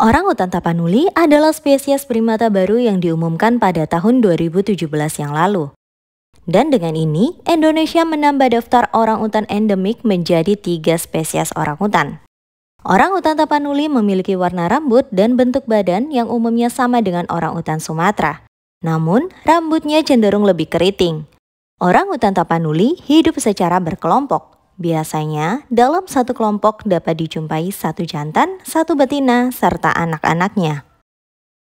Orang Orangutan tapanuli adalah spesies primata baru yang diumumkan pada tahun 2017 yang lalu. Dan dengan ini, Indonesia menambah daftar orang orangutan endemik menjadi tiga spesies Orang Orangutan tapanuli memiliki warna rambut dan bentuk badan yang umumnya sama dengan orang orangutan Sumatera. Namun, rambutnya cenderung lebih keriting. Orang Orangutan tapanuli hidup secara berkelompok, Biasanya, dalam satu kelompok dapat dijumpai satu jantan, satu betina, serta anak-anaknya.